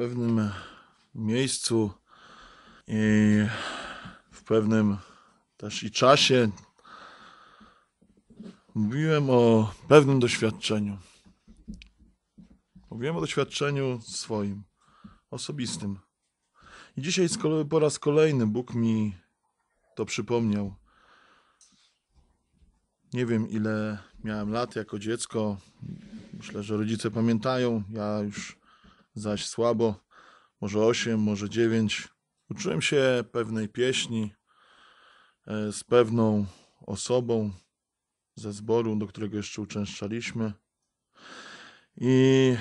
pewnym miejscu i w pewnym też i czasie mówiłem o pewnym doświadczeniu. Mówiłem o doświadczeniu swoim, osobistym. I dzisiaj po raz kolejny Bóg mi to przypomniał. Nie wiem, ile miałem lat jako dziecko. Myślę, że rodzice pamiętają. Ja już zaś słabo, może osiem, może dziewięć. Uczyłem się pewnej pieśni e, z pewną osobą ze zboru, do którego jeszcze uczęszczaliśmy. I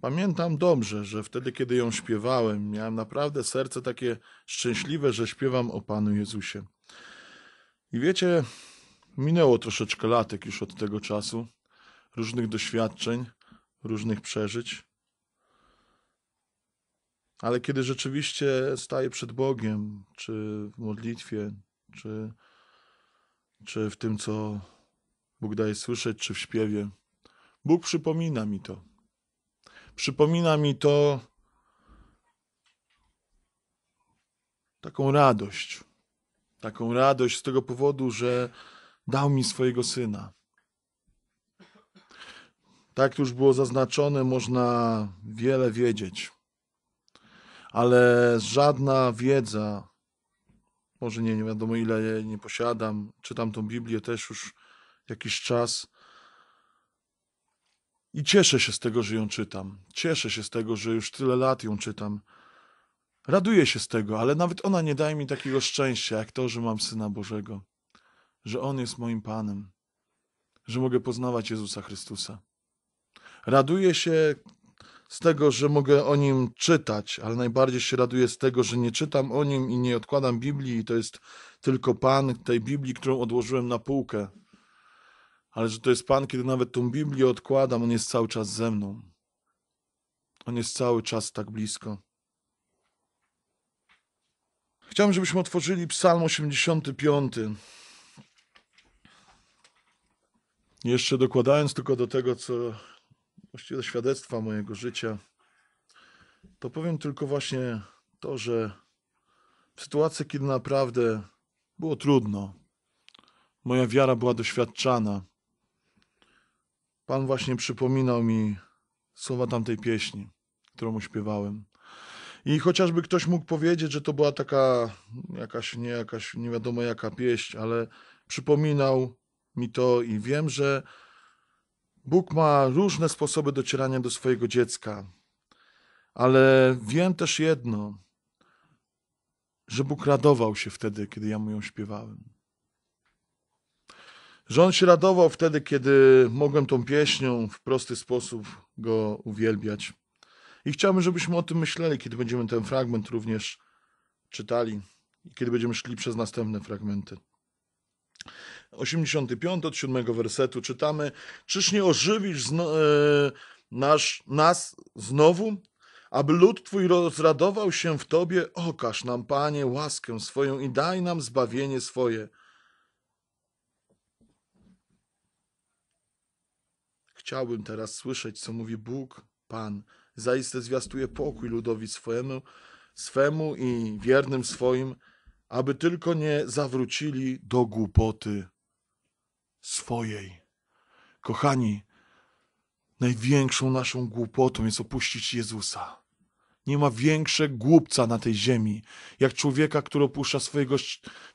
pamiętam dobrze, że wtedy, kiedy ją śpiewałem, miałem naprawdę serce takie szczęśliwe, że śpiewam o Panu Jezusie. I wiecie, minęło troszeczkę latek już od tego czasu, różnych doświadczeń, różnych przeżyć. Ale kiedy rzeczywiście staję przed Bogiem, czy w modlitwie, czy, czy w tym, co Bóg daje słyszeć, czy w śpiewie, Bóg przypomina mi to. Przypomina mi to taką radość. Taką radość z tego powodu, że dał mi swojego syna. Tak już było zaznaczone, można wiele wiedzieć ale żadna wiedza, może nie, nie wiadomo ile jej nie posiadam, czytam tą Biblię też już jakiś czas i cieszę się z tego, że ją czytam. Cieszę się z tego, że już tyle lat ją czytam. Raduję się z tego, ale nawet ona nie daje mi takiego szczęścia, jak to, że mam Syna Bożego, że On jest moim Panem, że mogę poznawać Jezusa Chrystusa. Raduję się z tego, że mogę o nim czytać, ale najbardziej się raduję z tego, że nie czytam o nim i nie odkładam Biblii, i to jest tylko Pan tej Biblii, którą odłożyłem na półkę. Ale że to jest Pan, kiedy nawet tą Biblię odkładam, on jest cały czas ze mną. On jest cały czas tak blisko. Chciałbym, żebyśmy otworzyli Psalm 85. Jeszcze dokładając tylko do tego, co właściwie do świadectwa mojego życia, to powiem tylko właśnie to, że w sytuacji, kiedy naprawdę było trudno, moja wiara była doświadczana, Pan właśnie przypominał mi słowa tamtej pieśni, którą śpiewałem. I chociażby ktoś mógł powiedzieć, że to była taka jakaś nie, jakaś nie wiadomo jaka pieśń, ale przypominał mi to i wiem, że Bóg ma różne sposoby docierania do swojego dziecka, ale wiem też jedno, że Bóg radował się wtedy, kiedy ja mu ją śpiewałem. Że on się radował wtedy, kiedy mogłem tą pieśnią w prosty sposób go uwielbiać. I chciałbym, żebyśmy o tym myśleli, kiedy będziemy ten fragment również czytali i kiedy będziemy szli przez następne fragmenty. 85 od 7 wersetu czytamy: Czyż nie ożywisz zno, e, nasz, nas znowu? Aby lud Twój rozradował się w Tobie, okaż nam, Panie, łaskę swoją i daj nam zbawienie swoje. Chciałbym teraz słyszeć, co mówi Bóg, Pan. Zaiste zwiastuje pokój ludowi swojemu, swemu i wiernym swoim, aby tylko nie zawrócili do głupoty swojej. Kochani, największą naszą głupotą jest opuścić Jezusa. Nie ma większego głupca na tej ziemi, jak człowieka, który opuszcza swojego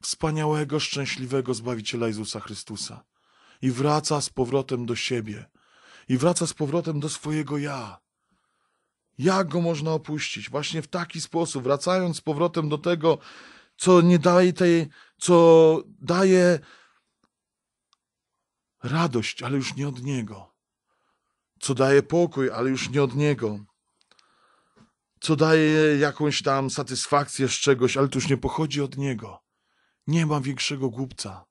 wspaniałego, szczęśliwego Zbawiciela Jezusa Chrystusa i wraca z powrotem do siebie, i wraca z powrotem do swojego ja. Jak go można opuścić? Właśnie w taki sposób, wracając z powrotem do tego, co nie daje tej, co daje Radość, ale już nie od Niego. Co daje pokój, ale już nie od Niego. Co daje jakąś tam satysfakcję z czegoś, ale to już nie pochodzi od Niego. Nie ma większego głupca.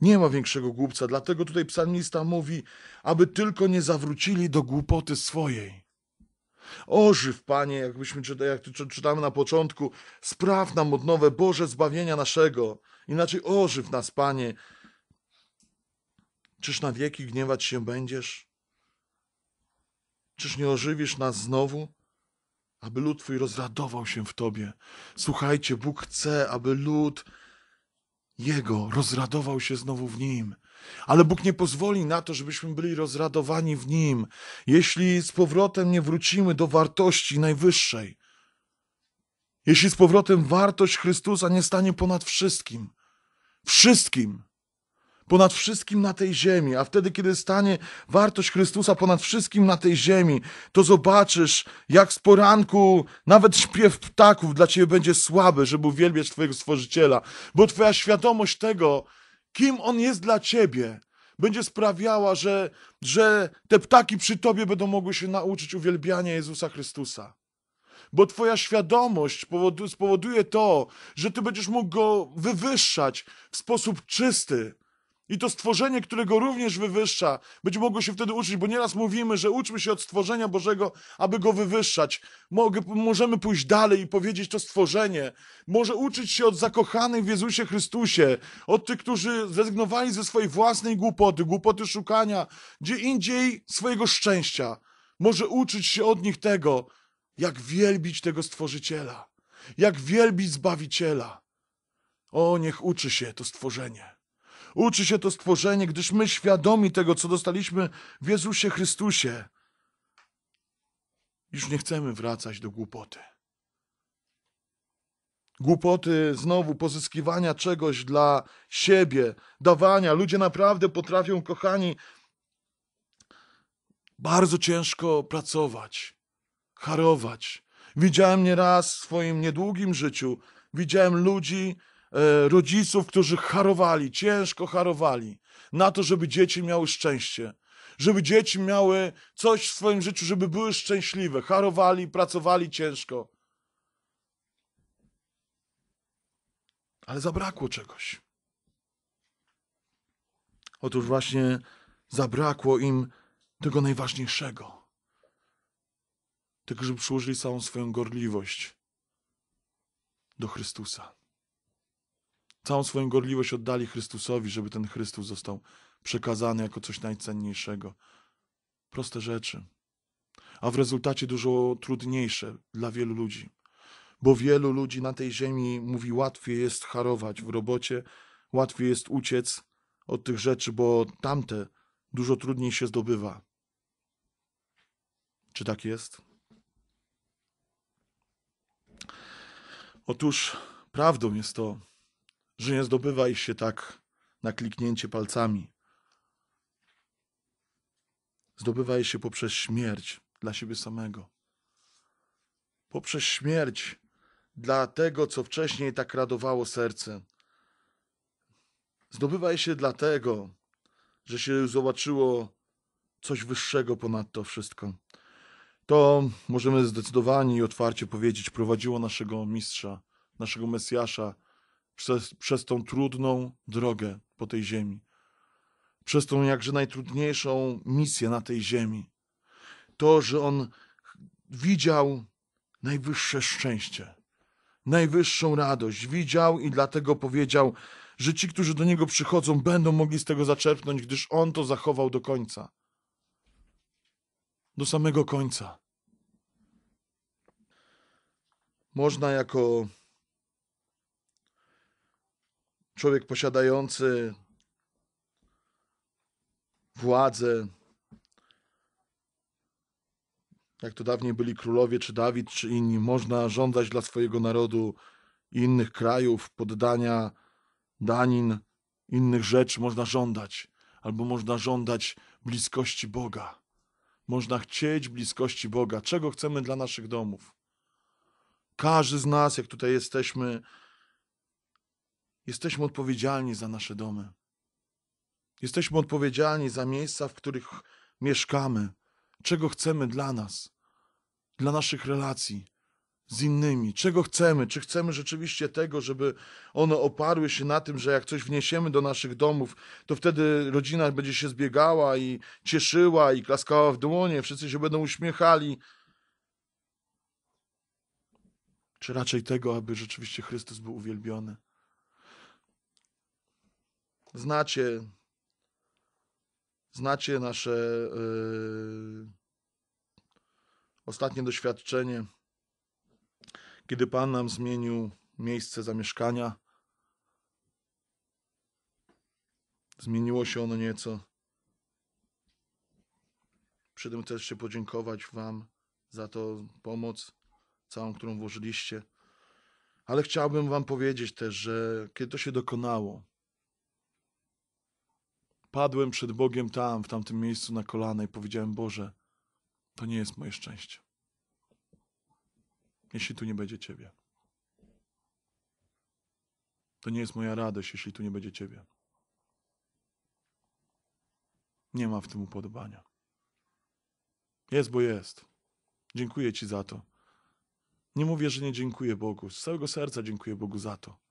Nie ma większego głupca, dlatego tutaj psalmista mówi, aby tylko nie zawrócili do głupoty swojej. Ożyw, Panie, jakbyśmy jak czytamy na początku, spraw nam nowe Boże zbawienia naszego. Inaczej ożyw nas, Panie, Czyż na wieki gniewać się będziesz? Czyż nie ożywisz nas znowu, aby lud Twój rozradował się w Tobie? Słuchajcie, Bóg chce, aby lud Jego rozradował się znowu w Nim. Ale Bóg nie pozwoli na to, żebyśmy byli rozradowani w Nim, jeśli z powrotem nie wrócimy do wartości najwyższej. Jeśli z powrotem wartość Chrystusa nie stanie ponad wszystkim. Wszystkim ponad wszystkim na tej ziemi, a wtedy, kiedy stanie wartość Chrystusa ponad wszystkim na tej ziemi, to zobaczysz, jak z poranku nawet śpiew ptaków dla ciebie będzie słaby, żeby uwielbiać twojego Stworzyciela, bo twoja świadomość tego, kim On jest dla ciebie, będzie sprawiała, że, że te ptaki przy tobie będą mogły się nauczyć uwielbiania Jezusa Chrystusa bo Twoja świadomość spowoduje to, że Ty będziesz mógł go wywyższać w sposób czysty, i to stworzenie, którego również wywyższa, być mogło się wtedy uczyć, bo nieraz mówimy, że uczmy się od stworzenia Bożego, aby go wywyższać. Mogę, możemy pójść dalej i powiedzieć to stworzenie. Może uczyć się od zakochanych w Jezusie Chrystusie, od tych, którzy zrezygnowali ze swojej własnej głupoty, głupoty szukania gdzie indziej swojego szczęścia. Może uczyć się od nich tego, jak wielbić tego Stworzyciela, jak wielbić Zbawiciela. O, niech uczy się to stworzenie. Uczy się to stworzenie, gdyż my świadomi tego, co dostaliśmy w Jezusie Chrystusie, już nie chcemy wracać do głupoty. Głupoty znowu pozyskiwania czegoś dla siebie, dawania. Ludzie naprawdę potrafią, kochani, bardzo ciężko pracować, harować. Widziałem nieraz w swoim niedługim życiu, widziałem ludzi, E, rodziców, którzy harowali, ciężko harowali na to, żeby dzieci miały szczęście, żeby dzieci miały coś w swoim życiu, żeby były szczęśliwe, harowali, pracowali ciężko. Ale zabrakło czegoś. Otóż właśnie zabrakło im tego najważniejszego. Tego, żeby przyłożyli całą swoją gorliwość do Chrystusa całą swoją gorliwość oddali Chrystusowi, żeby ten Chrystus został przekazany jako coś najcenniejszego. Proste rzeczy, a w rezultacie dużo trudniejsze dla wielu ludzi. Bo wielu ludzi na tej ziemi mówi: łatwiej jest harować w robocie, łatwiej jest uciec od tych rzeczy, bo tamte dużo trudniej się zdobywa. Czy tak jest? Otóż prawdą jest to, że nie zdobywa ich się tak na kliknięcie palcami. Zdobywa się poprzez śmierć dla siebie samego. Poprzez śmierć dla tego, co wcześniej tak radowało serce. Zdobywa je się dlatego, że się zobaczyło coś wyższego ponad to wszystko. To możemy zdecydowanie i otwarcie powiedzieć, prowadziło naszego mistrza, naszego Mesjasza, przez, przez tą trudną drogę po tej ziemi, przez tą jakże najtrudniejszą misję na tej ziemi. To, że on widział najwyższe szczęście, najwyższą radość, widział i dlatego powiedział, że ci, którzy do niego przychodzą, będą mogli z tego zaczerpnąć, gdyż on to zachował do końca. Do samego końca. Można jako człowiek posiadający władzę, jak to dawniej byli królowie, czy Dawid, czy inni, można żądać dla swojego narodu innych krajów poddania danin, innych rzeczy można żądać, albo można żądać bliskości Boga. Można chcieć bliskości Boga. Czego chcemy dla naszych domów? Każdy z nas, jak tutaj jesteśmy, Jesteśmy odpowiedzialni za nasze domy. Jesteśmy odpowiedzialni za miejsca, w których mieszkamy, czego chcemy dla nas, dla naszych relacji z innymi, czego chcemy, czy chcemy rzeczywiście tego, żeby one oparły się na tym, że jak coś wniesiemy do naszych domów, to wtedy rodzina będzie się zbiegała i cieszyła i klaskała w dłonie, wszyscy się będą uśmiechali. Czy raczej tego, aby rzeczywiście Chrystus był uwielbiony? Znacie, znacie nasze yy, ostatnie doświadczenie, kiedy Pan nam zmienił miejsce zamieszkania. Zmieniło się ono nieco. Przy tym chcę jeszcze podziękować Wam za to pomoc, całą, którą włożyliście. Ale chciałbym Wam powiedzieć też, że kiedy to się dokonało, Padłem przed Bogiem tam, w tamtym miejscu na kolana i powiedziałem: Boże, to nie jest moje szczęście. Jeśli tu nie będzie Ciebie. To nie jest moja radość, jeśli tu nie będzie Ciebie. Nie ma w tym upodobania. Jest, bo jest. Dziękuję Ci za to. Nie mówię, że nie dziękuję Bogu. Z całego serca dziękuję Bogu za to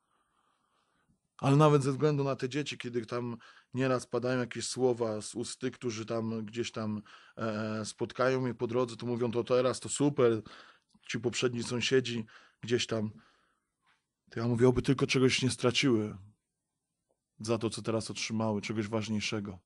ale nawet ze względu na te dzieci, kiedy tam nieraz padają jakieś słowa z usty, którzy tam gdzieś tam e, e spotkają mnie po drodze, to mówią to teraz, to super, ci poprzedni sąsiedzi gdzieś tam. To ja mówię, oby tylko czegoś nie straciły za to, co teraz otrzymały, czegoś ważniejszego.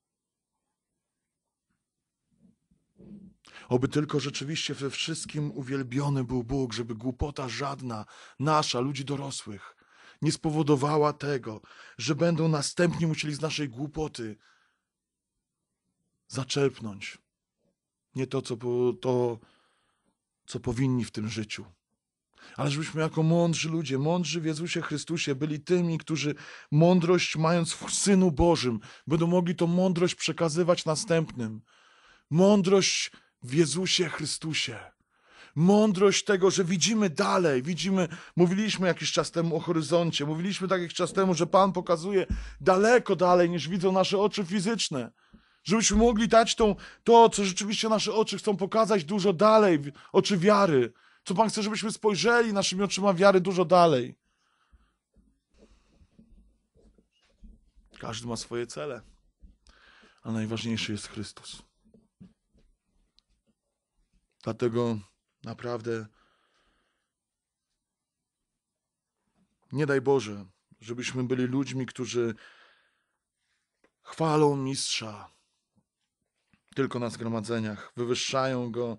Oby tylko rzeczywiście we wszystkim uwielbiony był Bóg, żeby głupota żadna, nasza, ludzi dorosłych, nie spowodowała tego, że będą następnie musieli z naszej głupoty zaczerpnąć nie to, co, to, co powinni w tym życiu. Ale żebyśmy jako mądrzy ludzie, mądrzy w Jezusie Chrystusie byli tymi, którzy mądrość mając w Synu Bożym, będą mogli tą mądrość przekazywać następnym. Mądrość w Jezusie Chrystusie mądrość tego, że widzimy dalej, widzimy, mówiliśmy jakiś czas temu o horyzoncie, mówiliśmy tak jakiś czas temu, że Pan pokazuje daleko dalej niż widzą nasze oczy fizyczne. Żebyśmy mogli dać tą, to, co rzeczywiście nasze oczy chcą pokazać dużo dalej, oczy wiary. Co Pan chce, żebyśmy spojrzeli naszymi oczyma wiary dużo dalej. Każdy ma swoje cele, a najważniejszy jest Chrystus. Dlatego Naprawdę. Nie daj Boże, żebyśmy byli ludźmi, którzy chwalą mistrza tylko na zgromadzeniach, wywyższają go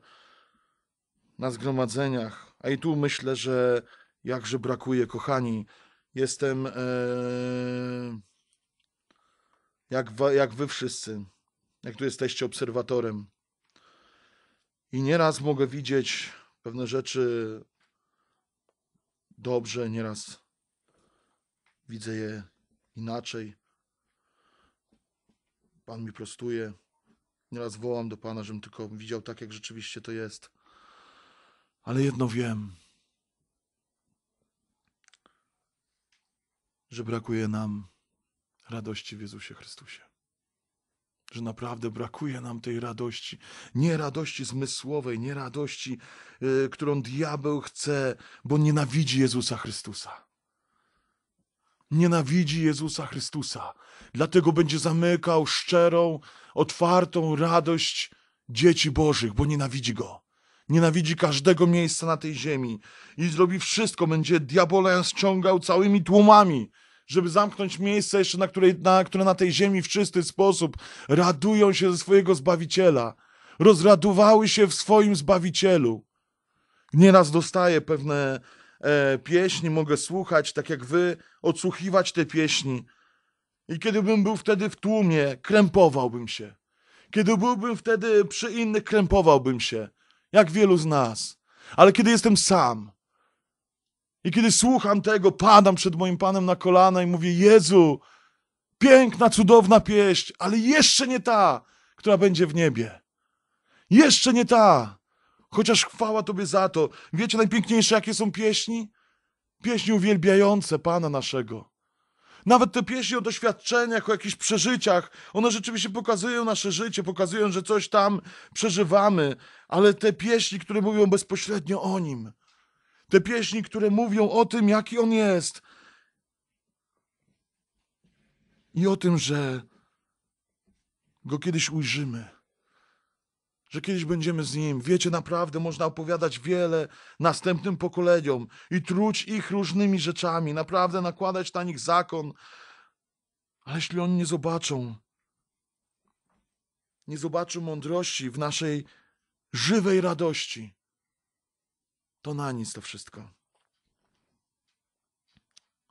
na zgromadzeniach. A i tu myślę, że jakże brakuje, kochani. Jestem e, jak, jak wy wszyscy, jak tu jesteście obserwatorem. I nieraz mogę widzieć pewne rzeczy dobrze, nieraz widzę je inaczej. Pan mi prostuje. Nieraz wołam do Pana, żebym tylko widział tak, jak rzeczywiście to jest. Ale jedno wiem, że brakuje nam radości w Jezusie Chrystusie że naprawdę brakuje nam tej radości. Nie radości zmysłowej, nie radości, yy, którą diabeł chce, bo nienawidzi Jezusa Chrystusa. Nienawidzi Jezusa Chrystusa. Dlatego będzie zamykał szczerą, otwartą radość dzieci Bożych, bo nienawidzi go. Nienawidzi każdego miejsca na tej ziemi i zrobi wszystko, będzie diabola ściągał całymi tłumami żeby zamknąć miejsce jeszcze, na, której, na które na tej ziemi w czysty sposób radują się ze swojego Zbawiciela. Rozradowały się w swoim Zbawicielu. Nieraz dostaję pewne e, pieśni, mogę słuchać, tak jak wy, odsłuchiwać te pieśni. I kiedybym był wtedy w tłumie, krępowałbym się. Kiedy byłbym wtedy przy innych, krępowałbym się, jak wielu z nas. Ale kiedy jestem sam, i kiedy słucham tego, padam przed moim Panem na kolana i mówię: Jezu, piękna, cudowna pieśń, ale jeszcze nie ta, która będzie w niebie. Jeszcze nie ta. Chociaż chwała Tobie za to. Wiecie najpiękniejsze, jakie są pieśni? Pieśni uwielbiające Pana naszego. Nawet te pieśni o doświadczeniach, o jakichś przeżyciach, one rzeczywiście pokazują nasze życie, pokazują, że coś tam przeżywamy, ale te pieśni, które mówią bezpośrednio o Nim, te pieśni, które mówią o tym, jaki on jest. I o tym, że go kiedyś ujrzymy. Że kiedyś będziemy z nim. Wiecie, naprawdę można opowiadać wiele następnym pokoleniom i truć ich różnymi rzeczami, naprawdę nakładać na nich zakon. Ale jeśli oni nie zobaczą, nie zobaczą mądrości w naszej żywej radości, to na nic to wszystko.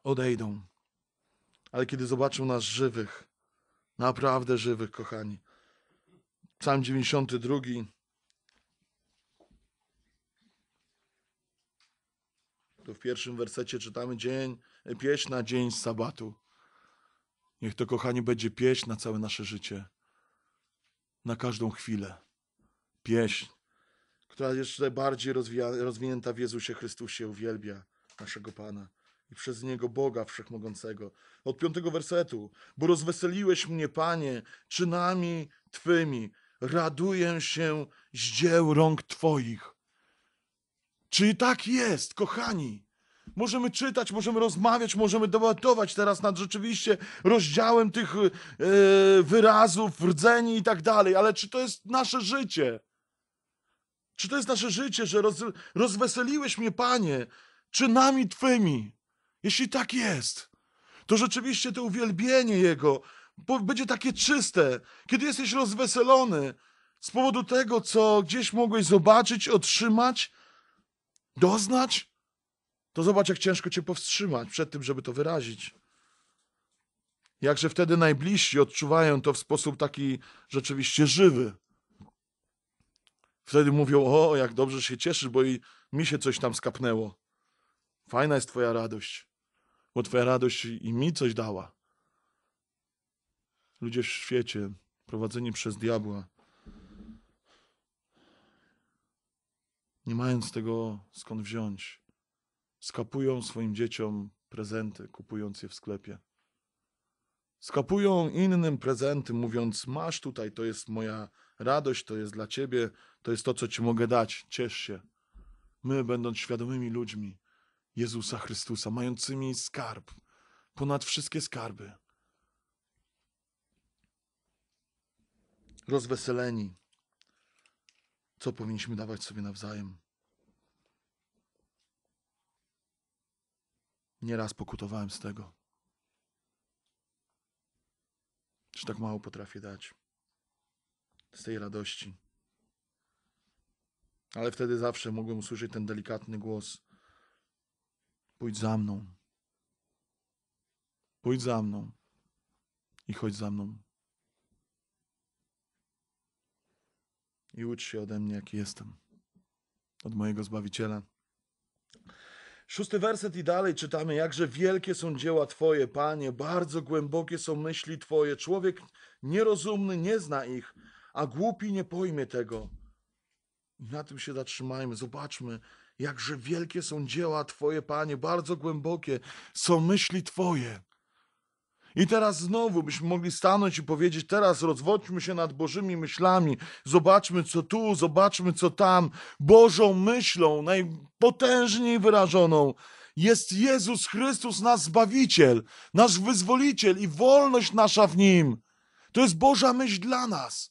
Odejdą. Ale kiedy zobaczą nas żywych, naprawdę żywych, kochani. Psalm 92. to w pierwszym wersecie czytamy dzień, pieśń na dzień z sabatu. Niech to, kochani, będzie pieśń na całe nasze życie. Na każdą chwilę. Pieśń która jeszcze bardziej rozwija, rozwinięta w Jezusie Chrystusie uwielbia naszego Pana i przez Niego Boga Wszechmogącego. Od piątego wersetu. Bo rozweseliłeś mnie, Panie, czynami Twymi. Raduję się z dzieł rąk Twoich. Czy tak jest, kochani? Możemy czytać, możemy rozmawiać, możemy debatować teraz nad rzeczywiście rozdziałem tych yy, wyrazów, rdzeni i tak dalej, ale czy to jest nasze życie? Czy to jest nasze życie, że roz, rozweseliłeś mnie, Panie, czynami Twymi? Jeśli tak jest, to rzeczywiście to uwielbienie Jego będzie takie czyste, kiedy jesteś rozweselony z powodu tego, co gdzieś mogłeś zobaczyć, otrzymać, doznać, to zobacz, jak ciężko Cię powstrzymać przed tym, żeby to wyrazić. Jakże wtedy najbliżsi odczuwają to w sposób taki rzeczywiście żywy. Wtedy mówią, o, jak dobrze się cieszysz, bo i mi się coś tam skapnęło. Fajna jest Twoja radość, bo Twoja radość i mi coś dała. Ludzie w świecie, prowadzeni przez diabła, nie mając tego skąd wziąć, skapują swoim dzieciom prezenty, kupując je w sklepie. Skapują innym prezenty, mówiąc: Masz tutaj, to jest moja Radość to jest dla Ciebie, to jest to, co Ci mogę dać. Ciesz się. My, będąc świadomymi ludźmi Jezusa Chrystusa, mającymi skarb, ponad wszystkie skarby, rozweseleni, co powinniśmy dawać sobie nawzajem. Nieraz pokutowałem z tego, że tak mało potrafię dać z tej radości. Ale wtedy zawsze mogłem usłyszeć ten delikatny głos: Pójdź za mną. Pójdź za mną i chodź za mną. I ucz się ode mnie, jaki jestem, od mojego Zbawiciela. Szósty werset i dalej czytamy: Jakże wielkie są dzieła Twoje, Panie, bardzo głębokie są myśli Twoje. Człowiek nierozumny nie zna ich a głupi nie pojmie tego. Na tym się zatrzymajmy, zobaczmy, jakże wielkie są dzieła Twoje, Panie, bardzo głębokie są myśli Twoje. I teraz znowu byśmy mogli stanąć i powiedzieć: Teraz rozwodźmy się nad Bożymi myślami, zobaczmy co tu, zobaczmy co tam. Bożą myślą, najpotężniej wyrażoną, jest Jezus Chrystus, nasz Zbawiciel, nasz Wyzwoliciel i wolność nasza w Nim. To jest Boża myśl dla nas.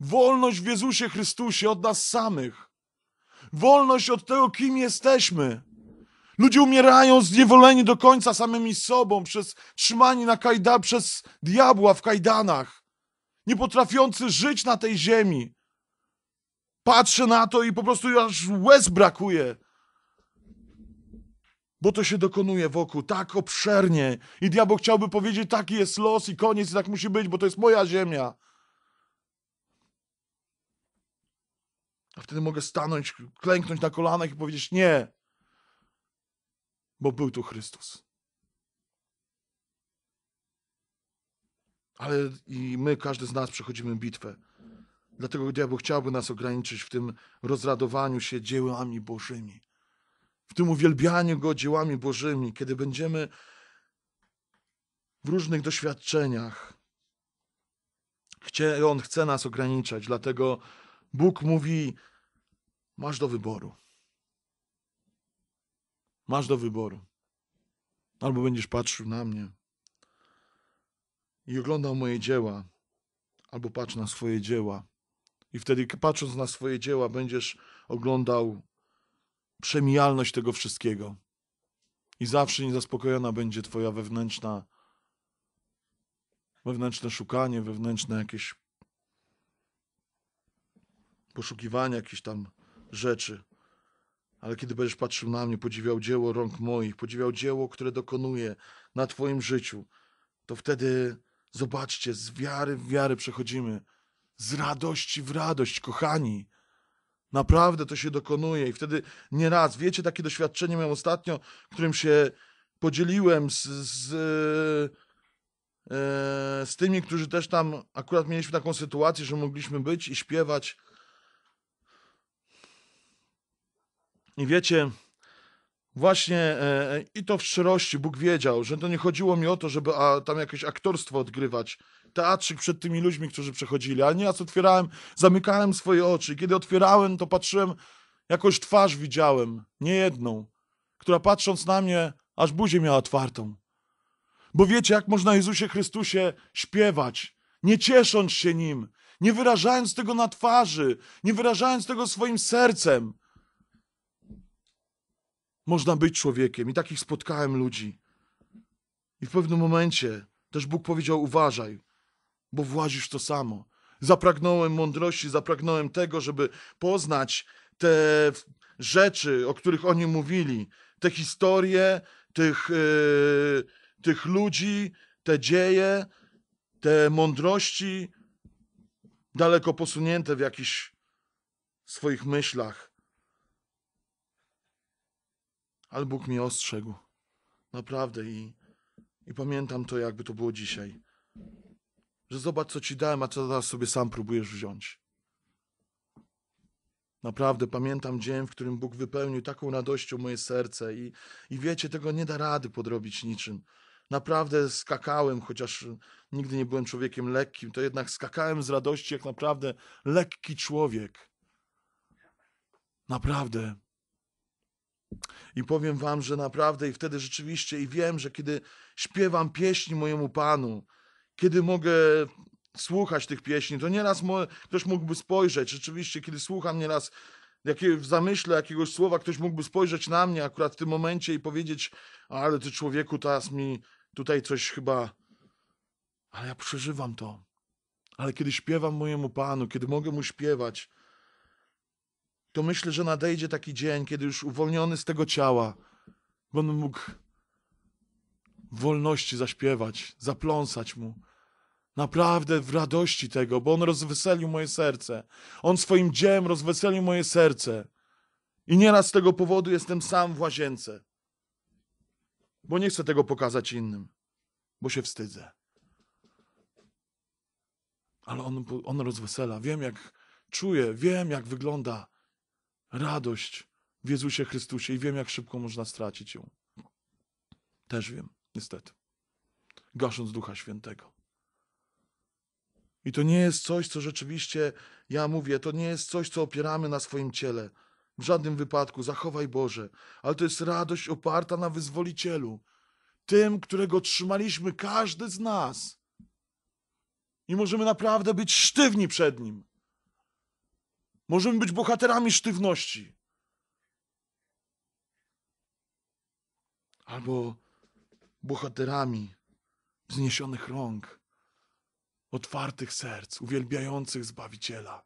Wolność w Jezusie Chrystusie od nas samych. Wolność od tego, kim jesteśmy. Ludzie umierają zniewoleni do końca samymi sobą, przez trzymani na kajda, przez diabła w kajdanach, nie potrafiący żyć na tej ziemi. Patrzę na to i po prostu aż łez brakuje. Bo to się dokonuje wokół tak obszernie. I diabeł chciałby powiedzieć, taki jest los i koniec, i tak musi być, bo to jest moja ziemia. A wtedy mogę stanąć, klęknąć na kolanach i powiedzieć nie, bo był tu Chrystus. Ale i my, każdy z nas, przechodzimy bitwę. Dlatego diabeł chciałby nas ograniczyć w tym rozradowaniu się dziełami Bożymi, w tym uwielbianiu Go dziełami Bożymi, kiedy będziemy w różnych doświadczeniach. Chcie, on chce nas ograniczać, dlatego Bóg mówi: Masz do wyboru. Masz do wyboru. Albo będziesz patrzył na mnie i oglądał moje dzieła, albo patrz na swoje dzieła. I wtedy, patrząc na swoje dzieła, będziesz oglądał przemijalność tego wszystkiego. I zawsze niezaspokojona będzie Twoja wewnętrzna, wewnętrzne szukanie, wewnętrzne jakieś poszukiwania jakichś tam rzeczy. Ale kiedy będziesz patrzył na mnie, podziwiał dzieło rąk moich, podziwiał dzieło, które dokonuję na Twoim życiu, to wtedy zobaczcie, z wiary w wiary przechodzimy, z radości w radość, kochani. Naprawdę to się dokonuje i wtedy nieraz, wiecie, takie doświadczenie miałem ostatnio, którym się podzieliłem z, z, e, e, z tymi, którzy też tam akurat mieliśmy taką sytuację, że mogliśmy być i śpiewać I wiecie, właśnie e, e, i to w szczerości Bóg wiedział, że to nie chodziło mi o to, żeby a, tam jakieś aktorstwo odgrywać, teatrzyk przed tymi ludźmi, którzy przechodzili, a nie, ja otwierałem, zamykałem swoje oczy i kiedy otwierałem, to patrzyłem, jakąś twarz widziałem, nie jedną, która patrząc na mnie, aż buzię miała otwartą. Bo wiecie, jak można Jezusie Chrystusie śpiewać, nie ciesząc się Nim, nie wyrażając tego na twarzy, nie wyrażając tego swoim sercem, można być człowiekiem i takich spotkałem ludzi. I w pewnym momencie też Bóg powiedział: Uważaj, bo włazisz to samo. Zapragnąłem mądrości, zapragnąłem tego, żeby poznać te rzeczy, o których oni mówili, te historie tych, yy, tych ludzi, te dzieje, te mądrości, daleko posunięte w jakichś swoich myślach ale Bóg mnie ostrzegł. Naprawdę i, i pamiętam to, jakby to było dzisiaj. Że zobacz, co ci dałem, a co teraz sobie sam próbujesz wziąć. Naprawdę pamiętam dzień, w którym Bóg wypełnił taką radością moje serce i, i wiecie, tego nie da rady podrobić niczym. Naprawdę skakałem, chociaż nigdy nie byłem człowiekiem lekkim, to jednak skakałem z radości jak naprawdę lekki człowiek. Naprawdę i powiem wam, że naprawdę i wtedy rzeczywiście i wiem, że kiedy śpiewam pieśni mojemu Panu, kiedy mogę słuchać tych pieśni, to nieraz mo, ktoś mógłby spojrzeć, rzeczywiście, kiedy słucham nieraz jakie, w zamyśle jakiegoś słowa, ktoś mógłby spojrzeć na mnie akurat w tym momencie i powiedzieć, ale ty człowieku, teraz mi tutaj coś chyba... Ale ja przeżywam to. Ale kiedy śpiewam mojemu Panu, kiedy mogę Mu śpiewać, to myślę, że nadejdzie taki dzień, kiedy już uwolniony z tego ciała, będę mógł w wolności zaśpiewać, zapląsać mu. Naprawdę w radości tego, bo on rozweselił moje serce. On swoim dziełem rozweselił moje serce. I nieraz z tego powodu jestem sam w łazience. Bo nie chcę tego pokazać innym, bo się wstydzę. Ale on, on rozwesela. Wiem, jak czuję, wiem, jak wygląda radość w Jezusie Chrystusie i wiem, jak szybko można stracić ją. Też wiem, niestety. Gasząc Ducha Świętego. I to nie jest coś, co rzeczywiście, ja mówię, to nie jest coś, co opieramy na swoim ciele. W żadnym wypadku, zachowaj Boże, ale to jest radość oparta na wyzwolicielu, tym, którego trzymaliśmy każdy z nas. I możemy naprawdę być sztywni przed nim. Możemy być bohaterami sztywności. Albo bohaterami wzniesionych rąk, otwartych serc, uwielbiających Zbawiciela.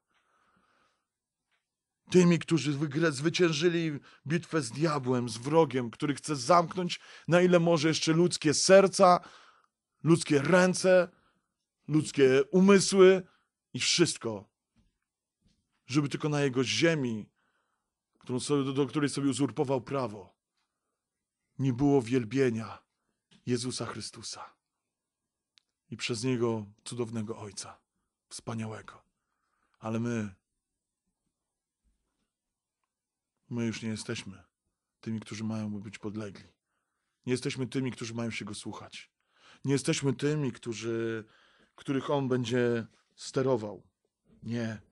Tymi, którzy zwyciężyli bitwę z diabłem, z wrogiem, który chce zamknąć na ile może jeszcze ludzkie serca, ludzkie ręce, ludzkie umysły i wszystko żeby tylko na jego ziemi, do, do której sobie uzurpował prawo, nie było wielbienia Jezusa Chrystusa i przez niego cudownego Ojca, wspaniałego. Ale my, my już nie jesteśmy tymi, którzy mają być podlegli. Nie jesteśmy tymi, którzy mają się go słuchać. Nie jesteśmy tymi, którzy, których on będzie sterował. Nie.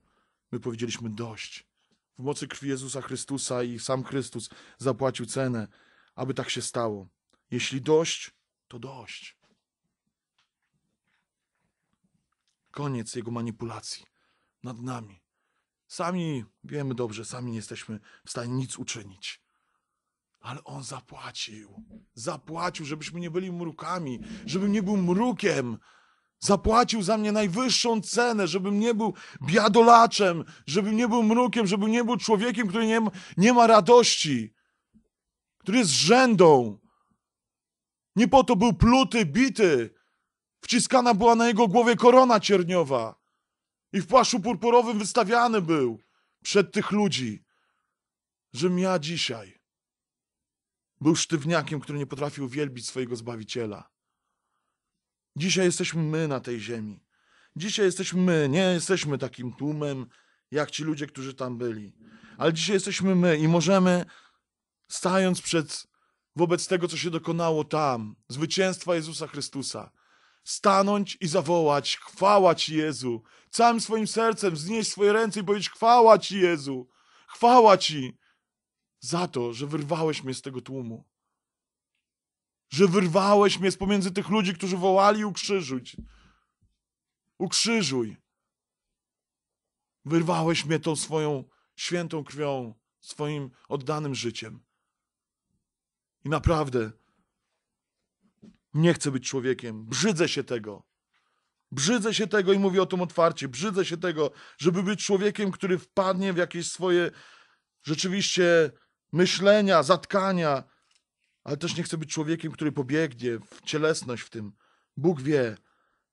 My powiedzieliśmy dość. W mocy krwi Jezusa Chrystusa i sam Chrystus zapłacił cenę, aby tak się stało. Jeśli dość, to dość. Koniec jego manipulacji nad nami. Sami wiemy dobrze, sami nie jesteśmy w stanie nic uczynić. Ale on zapłacił. Zapłacił, żebyśmy nie byli mrukami, żebym nie był mrukiem, Zapłacił za mnie najwyższą cenę, żebym nie był biadolaczem, żebym nie był mrukiem, żebym nie był człowiekiem, który nie ma, nie ma radości, który jest rzędą. Nie po to był pluty, bity. Wciskana była na jego głowie korona cierniowa i w płaszczu purpurowym wystawiany był przed tych ludzi, żebym ja dzisiaj był sztywniakiem, który nie potrafił wielbić swojego Zbawiciela. Dzisiaj jesteśmy my na tej ziemi. Dzisiaj jesteśmy my, nie jesteśmy takim tłumem, jak ci ludzie, którzy tam byli. Ale dzisiaj jesteśmy my i możemy, stając przed, wobec tego, co się dokonało tam, zwycięstwa Jezusa Chrystusa, stanąć i zawołać: Chwała Ci Jezu! Całym swoim sercem znieść swoje ręce i powiedzieć: Chwała Ci Jezu! Chwała Ci za to, że wyrwałeś mnie z tego tłumu że wyrwałeś mnie z pomiędzy tych ludzi, którzy wołali ukrzyżuj. Ukrzyżuj. Wyrwałeś mnie tą swoją świętą krwią, swoim oddanym życiem. I naprawdę nie chcę być człowiekiem. Brzydzę się tego. Brzydzę się tego i mówię o tym otwarcie. Brzydzę się tego, żeby być człowiekiem, który wpadnie w jakieś swoje rzeczywiście myślenia, zatkania, ale też nie chcę być człowiekiem, który pobiegnie w cielesność w tym. Bóg wie,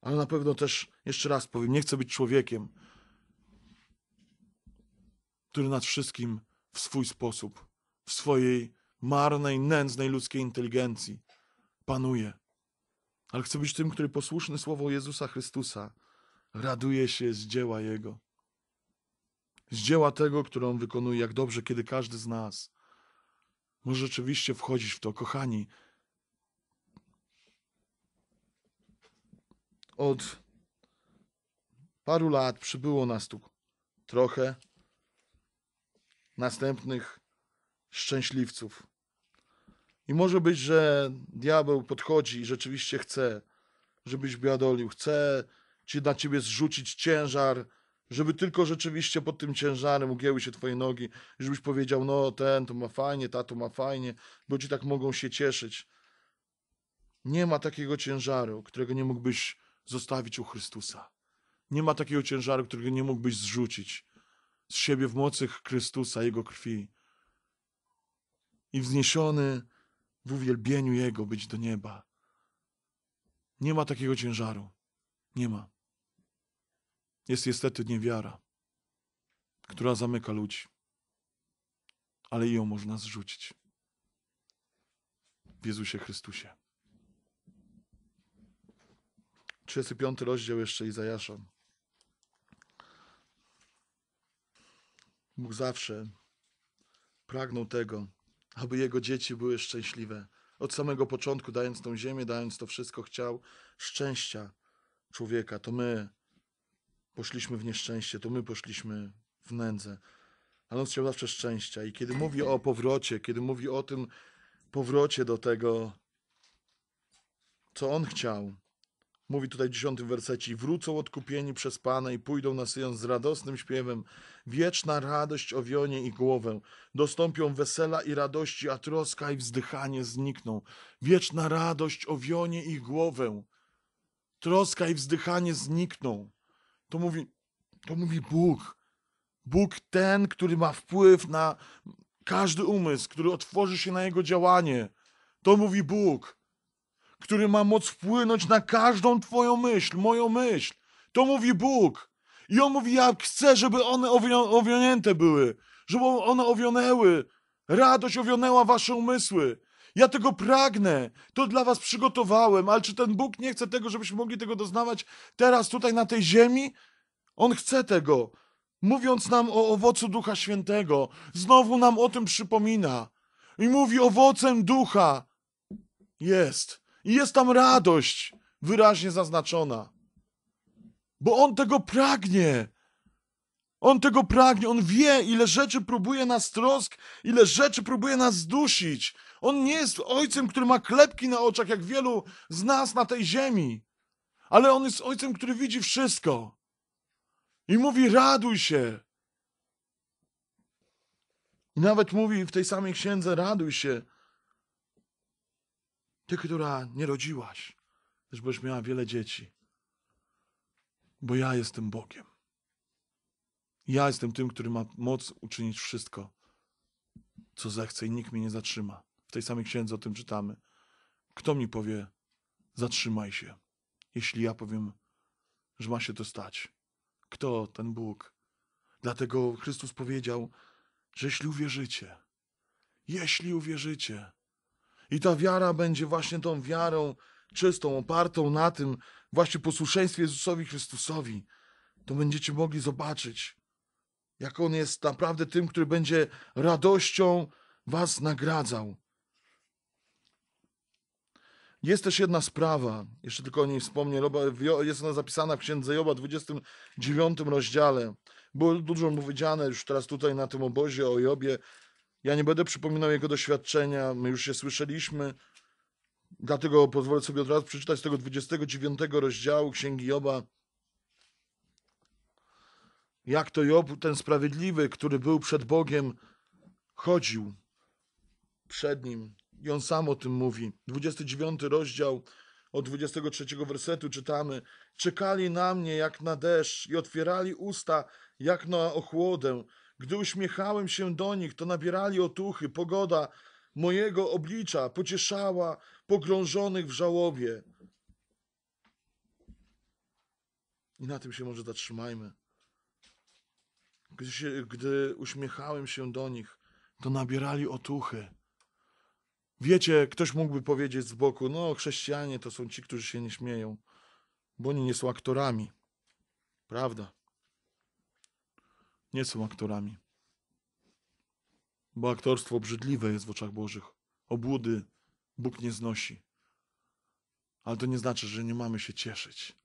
ale na pewno też, jeszcze raz powiem, nie chcę być człowiekiem, który nad wszystkim w swój sposób, w swojej marnej, nędznej ludzkiej inteligencji panuje. Ale chcę być tym, który posłuszny słowo Jezusa Chrystusa raduje się z dzieła Jego, z dzieła tego, które On wykonuje, jak dobrze, kiedy każdy z nas może rzeczywiście wchodzić w to, kochani. Od paru lat przybyło nas tu trochę następnych szczęśliwców. I może być, że diabeł podchodzi i rzeczywiście chce, żebyś biadolił, chce ci na ciebie zrzucić ciężar żeby tylko rzeczywiście pod tym ciężarem ugięły się twoje nogi, żebyś powiedział, no ten to ma fajnie, ta to ma fajnie, bo ci tak mogą się cieszyć. Nie ma takiego ciężaru, którego nie mógłbyś zostawić u Chrystusa. Nie ma takiego ciężaru, którego nie mógłbyś zrzucić z siebie w mocy Chrystusa, Jego krwi. I wzniesiony w uwielbieniu Jego być do nieba. Nie ma takiego ciężaru. Nie ma jest niestety niewiara, która zamyka ludzi, ale ją można zrzucić. W Jezusie Chrystusie. 35 rozdział jeszcze Izajasza. Bóg zawsze pragnął tego, aby jego dzieci były szczęśliwe. Od samego początku, dając tą ziemię, dając to wszystko, chciał szczęścia człowieka. To my poszliśmy w nieszczęście, to my poszliśmy w nędzę. Ale on chciał zawsze szczęścia. I kiedy mówi o powrocie, kiedy mówi o tym powrocie do tego, co on chciał, mówi tutaj w dziesiątym wersecie, wrócą odkupieni przez Pana i pójdą na Syjon z radosnym śpiewem. Wieczna radość owionie ich głowę. Dostąpią wesela i radości, a troska i wzdychanie znikną. Wieczna radość owionie ich głowę. Troska i wzdychanie znikną. To mówi, to mówi Bóg. Bóg ten, który ma wpływ na każdy umysł, który otworzy się na jego działanie. To mówi Bóg, który ma moc wpłynąć na każdą twoją myśl, moją myśl. To mówi Bóg. I on mówi, ja chcę, żeby one owionięte były, żeby one owionęły. Radość owionęła wasze umysły. Ja tego pragnę, to dla was przygotowałem, ale czy ten Bóg nie chce tego, żebyśmy mogli tego doznawać teraz, tutaj na tej ziemi? On chce tego, mówiąc nam o owocu Ducha Świętego. Znowu nam o tym przypomina. I mówi, owocem Ducha jest. I jest tam radość wyraźnie zaznaczona. Bo On tego pragnie. On tego pragnie, on wie, ile rzeczy próbuje nas trosk, ile rzeczy próbuje nas zdusić. On nie jest ojcem, który ma klepki na oczach, jak wielu z nas na tej ziemi, ale on jest ojcem, który widzi wszystko i mówi: raduj się. I nawet mówi w tej samej księdze: raduj się. Ty, która nie rodziłaś, też byś miała wiele dzieci, bo ja jestem Bogiem. Ja jestem tym, który ma moc uczynić wszystko, co zechce i nikt mnie nie zatrzyma. W tej samej księdze o tym czytamy. Kto mi powie, zatrzymaj się, jeśli ja powiem, że ma się to stać? Kto ten Bóg? Dlatego Chrystus powiedział, że jeśli uwierzycie, jeśli uwierzycie, i ta wiara będzie właśnie tą wiarą czystą, opartą na tym właśnie posłuszeństwie Jezusowi Chrystusowi, to będziecie mogli zobaczyć, jak On jest naprawdę tym, który będzie radością Was nagradzał. Jest też jedna sprawa, jeszcze tylko o niej wspomnę, jest ona zapisana w Księdze Joba, 29 rozdziale. Było dużo powiedziane już teraz tutaj na tym obozie o Jobie. Ja nie będę przypominał jego doświadczenia, my już się słyszeliśmy, dlatego pozwolę sobie od razu przeczytać z tego 29 rozdziału Księgi Joba jak to Job, ten sprawiedliwy, który był przed Bogiem, chodził przed Nim. I on sam o tym mówi. 29 rozdział od 23 wersetu czytamy: Czekali na mnie jak na deszcz i otwierali usta jak na ochłodę. Gdy uśmiechałem się do nich, to nabierali otuchy. Pogoda mojego oblicza pocieszała pogrążonych w żałobie. I na tym się może zatrzymajmy. Gdy, się, gdy uśmiechałem się do nich, to nabierali otuchy. Wiecie, ktoś mógłby powiedzieć z boku, no chrześcijanie to są ci, którzy się nie śmieją, bo oni nie są aktorami. Prawda? Nie są aktorami. Bo aktorstwo obrzydliwe jest w oczach Bożych. Obłudy Bóg nie znosi. Ale to nie znaczy, że nie mamy się cieszyć.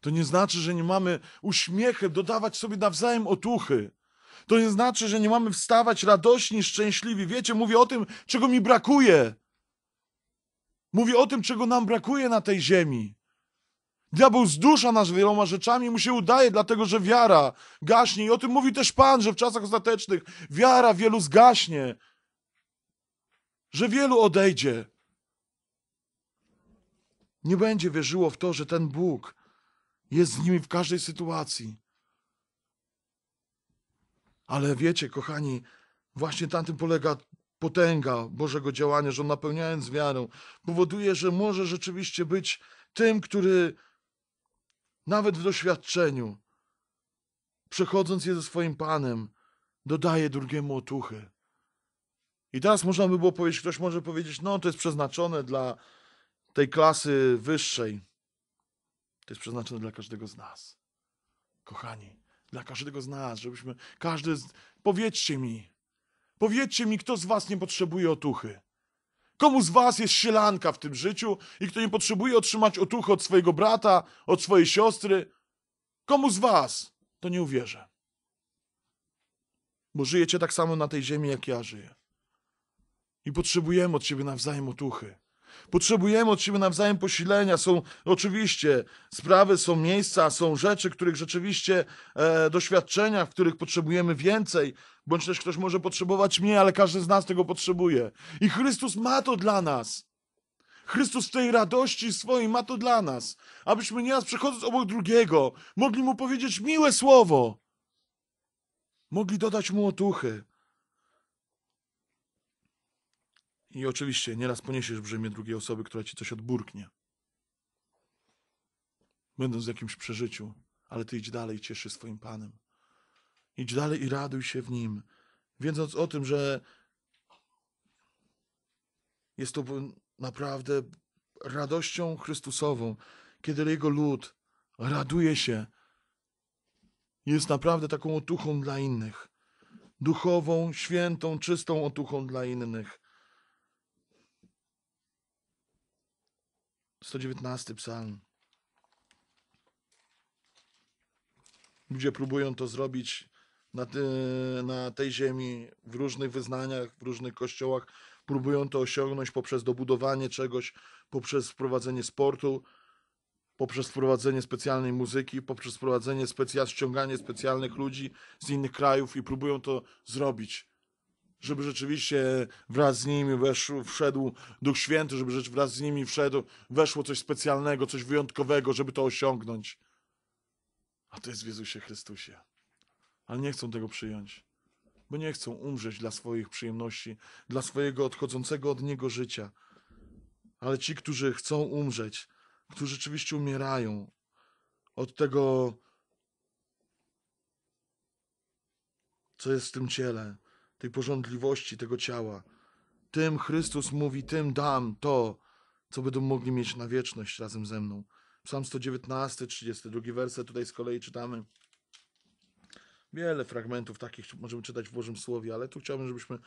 To nie znaczy, że nie mamy uśmiechem dodawać sobie nawzajem otuchy. To nie znaczy, że nie mamy wstawać radośni, szczęśliwi. Wiecie, mówię o tym, czego mi brakuje. Mówię o tym, czego nam brakuje na tej ziemi. Diabeł zdusza nas wieloma rzeczami mu się udaje, dlatego że wiara gaśnie. I o tym mówi też Pan, że w czasach ostatecznych wiara wielu zgaśnie. Że wielu odejdzie. Nie będzie wierzyło w to, że ten Bóg jest z nimi w każdej sytuacji. Ale wiecie, kochani, właśnie na tym polega potęga Bożego działania, że On napełniając wiarę, powoduje, że może rzeczywiście być tym, który nawet w doświadczeniu, przechodząc je ze swoim Panem, dodaje drugiemu otuchy. I teraz można by było powiedzieć, ktoś może powiedzieć, no to jest przeznaczone dla tej klasy wyższej. To jest przeznaczone dla każdego z nas. Kochani, dla każdego z nas, żebyśmy, każdy, z... powiedzcie mi, powiedzcie mi, kto z was nie potrzebuje otuchy. Komu z was jest sielanka w tym życiu i kto nie potrzebuje otrzymać otuchy od swojego brata, od swojej siostry? Komu z was? To nie uwierzę. Bo żyjecie tak samo na tej ziemi, jak ja żyję. I potrzebujemy od siebie nawzajem otuchy. Potrzebujemy od siebie nawzajem posilenia. Są oczywiście sprawy, są miejsca, są rzeczy, których rzeczywiście e, doświadczenia, w których potrzebujemy więcej, bądź też ktoś może potrzebować mniej, ale każdy z nas tego potrzebuje. I Chrystus ma to dla nas. Chrystus w tej radości swojej ma to dla nas, abyśmy nieraz przechodząc obok drugiego, mogli mu powiedzieć miłe słowo, mogli dodać mu otuchy. I oczywiście nieraz poniesiesz brzemię drugiej osoby, która ci coś odburknie. Będąc w jakimś przeżyciu, ale ty idź dalej, i cieszy swoim Panem. Idź dalej i raduj się w Nim, wiedząc o tym, że jest to naprawdę radością Chrystusową, kiedy Jego lud raduje się, jest naprawdę taką otuchą dla innych, duchową, świętą, czystą otuchą dla innych. 119 psalm. Ludzie próbują to zrobić na, ty, na tej ziemi, w różnych wyznaniach, w różnych kościołach. Próbują to osiągnąć poprzez dobudowanie czegoś, poprzez wprowadzenie sportu, poprzez wprowadzenie specjalnej muzyki, poprzez wprowadzenie specja ściąganie specjalnych ludzi z innych krajów i próbują to zrobić żeby rzeczywiście wraz z nimi weszł, wszedł Duch Święty, żeby rzecz wraz z nimi wszedł, weszło coś specjalnego, coś wyjątkowego, żeby to osiągnąć. A to jest w Jezusie Chrystusie. Ale nie chcą tego przyjąć, bo nie chcą umrzeć dla swoich przyjemności, dla swojego odchodzącego od Niego życia. Ale ci, którzy chcą umrzeć, którzy rzeczywiście umierają od tego, co jest w tym ciele, tej porządliwości tego ciała. Tym Chrystus mówi, tym dam to, co będą mogli mieć na wieczność razem ze mną. Psalm 119, 32 werset, tutaj z kolei czytamy. Wiele fragmentów takich możemy czytać w Bożym Słowie, ale tu chciałbym, żebyśmy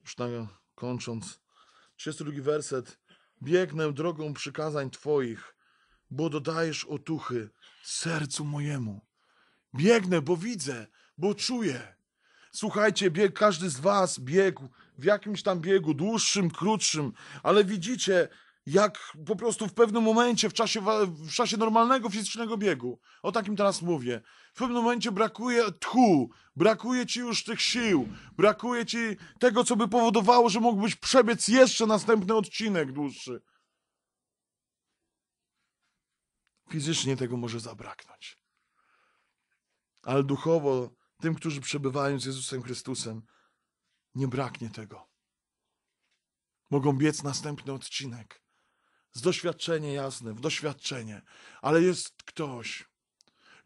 już na, kończąc. 32 werset. Biegnę drogą przykazań Twoich, bo dodajesz otuchy sercu mojemu. Biegnę, bo widzę, bo czuję. Słuchajcie, bieg, każdy z was biegł w jakimś tam biegu, dłuższym, krótszym, ale widzicie, jak po prostu w pewnym momencie, w czasie, w czasie normalnego fizycznego biegu, o takim teraz mówię, w pewnym momencie brakuje tchu, brakuje ci już tych sił, brakuje ci tego, co by powodowało, że mógłbyś przebiec jeszcze następny odcinek dłuższy. Fizycznie tego może zabraknąć. Ale duchowo tym, którzy przebywają z Jezusem Chrystusem, nie braknie tego. Mogą biec następny odcinek. Z doświadczenie jasne, w doświadczenie, ale jest ktoś,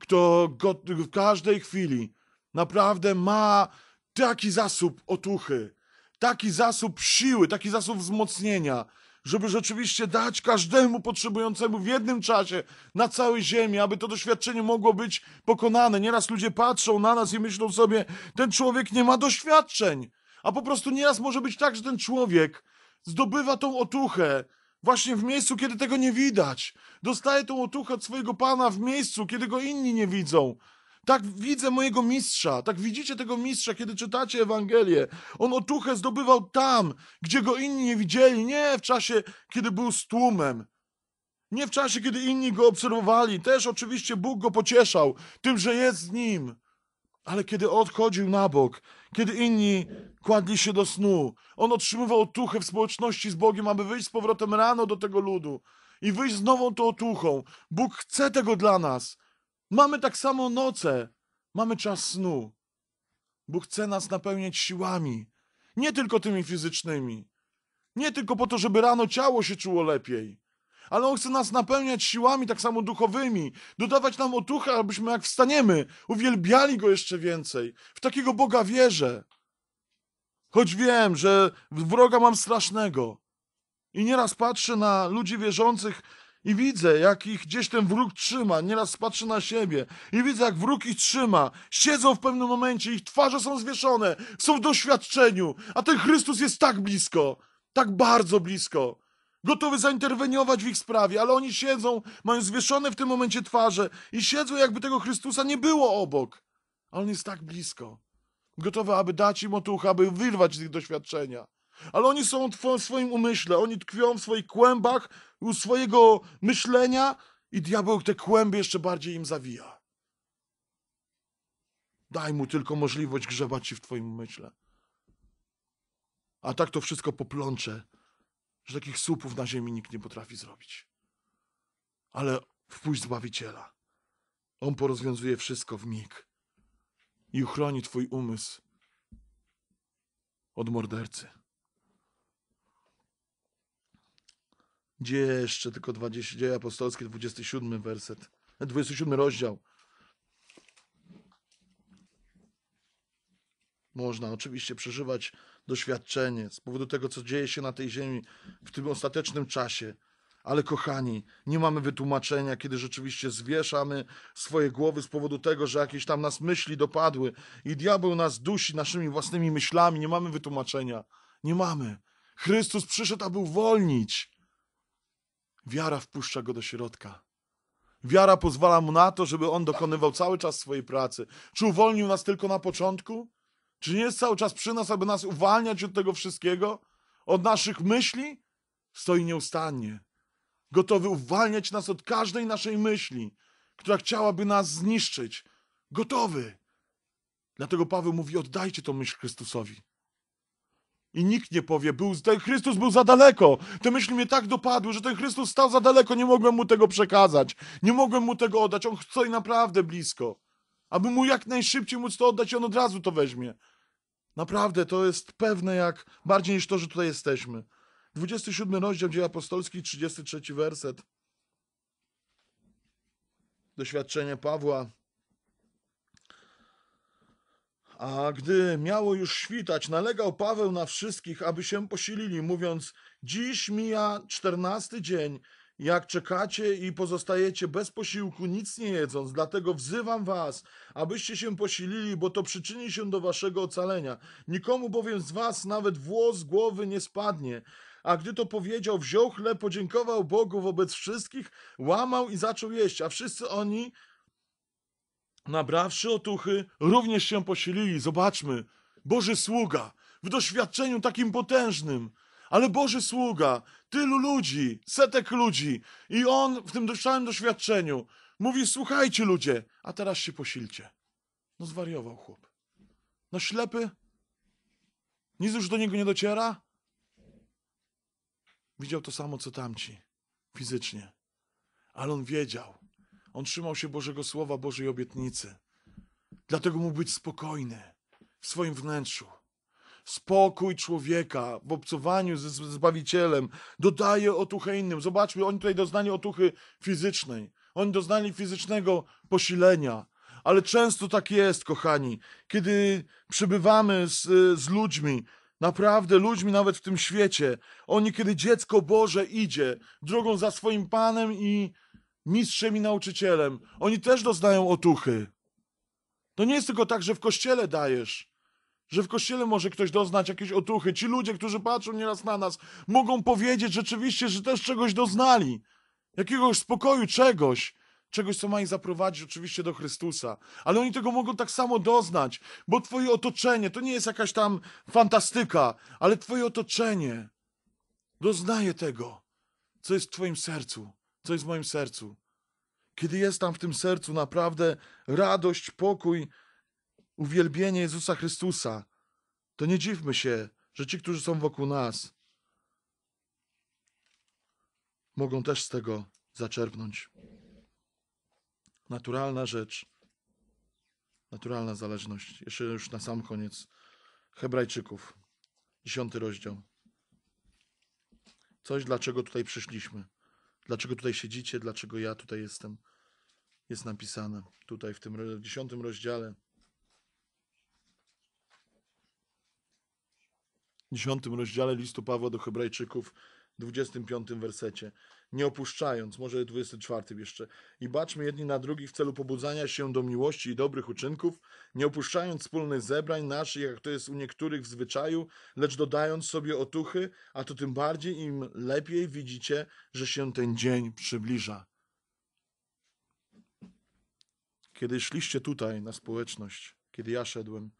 kto w każdej chwili naprawdę ma taki zasób otuchy, taki zasób siły, taki zasób wzmocnienia, żeby rzeczywiście dać każdemu potrzebującemu w jednym czasie na całej ziemi, aby to doświadczenie mogło być pokonane. Nieraz ludzie patrzą na nas i myślą sobie, ten człowiek nie ma doświadczeń. A po prostu nieraz może być tak, że ten człowiek zdobywa tą otuchę, właśnie w miejscu, kiedy tego nie widać. Dostaje tą otuchę od swojego Pana w miejscu, kiedy go inni nie widzą. Tak widzę mojego mistrza, tak widzicie tego mistrza, kiedy czytacie Ewangelię. On otuchę zdobywał tam, gdzie go inni nie widzieli, nie w czasie, kiedy był z tłumem. Nie w czasie, kiedy inni go obserwowali. Też oczywiście Bóg go pocieszał tym, że jest z nim. Ale kiedy odchodził na bok, kiedy inni kładli się do snu, on otrzymywał otuchę w społeczności z Bogiem, aby wyjść z powrotem rano do tego ludu i wyjść z nową tą otuchą. Bóg chce tego dla nas. Mamy tak samo noce, mamy czas snu. Bóg chce nas napełniać siłami, nie tylko tymi fizycznymi, nie tylko po to, żeby rano ciało się czuło lepiej, ale On chce nas napełniać siłami tak samo duchowymi, dodawać nam otucha, abyśmy jak wstaniemy, uwielbiali Go jeszcze więcej. W takiego Boga wierzę. Choć wiem, że wroga mam strasznego. I nieraz patrzę na ludzi wierzących, i widzę, jak ich gdzieś ten wróg trzyma, nieraz patrzy na siebie. I widzę, jak wróg ich trzyma. Siedzą w pewnym momencie, ich twarze są zwieszone, są w doświadczeniu. A ten Chrystus jest tak blisko, tak bardzo blisko. Gotowy zainterweniować w ich sprawie, ale oni siedzą, mają zwieszone w tym momencie twarze i siedzą, jakby tego Chrystusa nie było obok. A on jest tak blisko. Gotowy, aby dać im otuchę, aby wyrwać z ich doświadczenia. Ale oni są w swoim umyśle, oni tkwią w swoich kłębach, u swojego myślenia i diabeł te kłęby jeszcze bardziej im zawija. Daj mu tylko możliwość grzebać się w twoim myśle. A tak to wszystko poplącze, że takich słupów na ziemi nikt nie potrafi zrobić. Ale wpuść Zbawiciela. On porozwiązuje wszystko w mig i uchroni twój umysł od mordercy. Gdzie jeszcze tylko 20, dzieje apostolskie, 27 werset, 27 rozdział. Można oczywiście przeżywać doświadczenie z powodu tego, co dzieje się na tej ziemi w tym ostatecznym czasie. Ale kochani, nie mamy wytłumaczenia, kiedy rzeczywiście zwieszamy swoje głowy z powodu tego, że jakieś tam nas myśli dopadły i diabeł nas dusi naszymi własnymi myślami. Nie mamy wytłumaczenia. Nie mamy. Chrystus przyszedł, aby uwolnić. Wiara wpuszcza go do środka. Wiara pozwala mu na to, żeby on dokonywał cały czas swojej pracy. Czy uwolnił nas tylko na początku? Czy nie jest cały czas przy nas, aby nas uwalniać od tego wszystkiego? Od naszych myśli? Stoi nieustannie. Gotowy uwalniać nas od każdej naszej myśli, która chciałaby nas zniszczyć. Gotowy. Dlatego Paweł mówi: oddajcie tą myśl Chrystusowi. I nikt nie powie, był, ten Chrystus był za daleko. Te myśli mnie tak dopadły, że ten Chrystus stał za daleko, nie mogłem mu tego przekazać. Nie mogłem mu tego oddać, on chce naprawdę blisko. Aby mu jak najszybciej móc to oddać, on od razu to weźmie. Naprawdę, to jest pewne jak, bardziej niż to, że tutaj jesteśmy. 27 rozdział Dzieł Apostolski, 33 werset. Doświadczenie Pawła a gdy miało już świtać, nalegał Paweł na wszystkich, aby się posilili, mówiąc: Dziś mija czternasty dzień, jak czekacie i pozostajecie bez posiłku, nic nie jedząc, dlatego wzywam was, abyście się posilili, bo to przyczyni się do waszego ocalenia. Nikomu bowiem z was nawet włos z głowy nie spadnie. A gdy to powiedział, wziął chleb, podziękował Bogu wobec wszystkich, łamał i zaczął jeść, a wszyscy oni Nabrawszy otuchy, również się posilili. Zobaczmy, Boży sługa, w doświadczeniu takim potężnym, ale Boży sługa, tylu ludzi, setek ludzi, i on w tym całym doświadczeniu mówi: Słuchajcie, ludzie, a teraz się posilcie. No, zwariował chłop. No, ślepy? Nic już do niego nie dociera? Widział to samo, co tamci, fizycznie, ale on wiedział, on trzymał się Bożego Słowa, Bożej obietnicy. Dlatego mógł być spokojny w swoim wnętrzu. Spokój człowieka w obcowaniu ze Zbawicielem dodaje otuchę innym. Zobaczmy, oni tutaj doznali otuchy fizycznej. Oni doznali fizycznego posilenia. Ale często tak jest, kochani, kiedy przybywamy z, z ludźmi, naprawdę ludźmi nawet w tym świecie, oni, kiedy dziecko Boże idzie drogą za swoim Panem i mistrzem i nauczycielem. Oni też doznają otuchy. To nie jest tylko tak, że w kościele dajesz, że w kościele może ktoś doznać jakiejś otuchy. Ci ludzie, którzy patrzą nieraz na nas, mogą powiedzieć rzeczywiście, że też czegoś doznali. Jakiegoś spokoju, czegoś czegoś, co ma ich zaprowadzić oczywiście do Chrystusa. Ale oni tego mogą tak samo doznać, bo Twoje otoczenie to nie jest jakaś tam fantastyka, ale Twoje otoczenie doznaje tego, co jest w Twoim sercu co jest w moim sercu. Kiedy jest tam w tym sercu naprawdę radość, pokój, uwielbienie Jezusa Chrystusa, to nie dziwmy się, że ci, którzy są wokół nas, mogą też z tego zaczerpnąć. Naturalna rzecz, naturalna zależność. Jeszcze już na sam koniec. Hebrajczyków, dziesiąty rozdział. Coś, dlaczego tutaj przyszliśmy. Dlaczego tutaj siedzicie? Dlaczego ja tutaj jestem? Jest napisane tutaj w tym dziesiątym rozdziale. Dziesiątym rozdziale listu Pawła do Hebrajczyków 25 wersecie, nie opuszczając, może 24 jeszcze, i baczmy jedni na drugich w celu pobudzania się do miłości i dobrych uczynków, nie opuszczając wspólnych zebrań naszych, jak to jest u niektórych w zwyczaju, lecz dodając sobie otuchy, a to tym bardziej im lepiej widzicie, że się ten dzień przybliża. Kiedy szliście tutaj na społeczność, kiedy ja szedłem,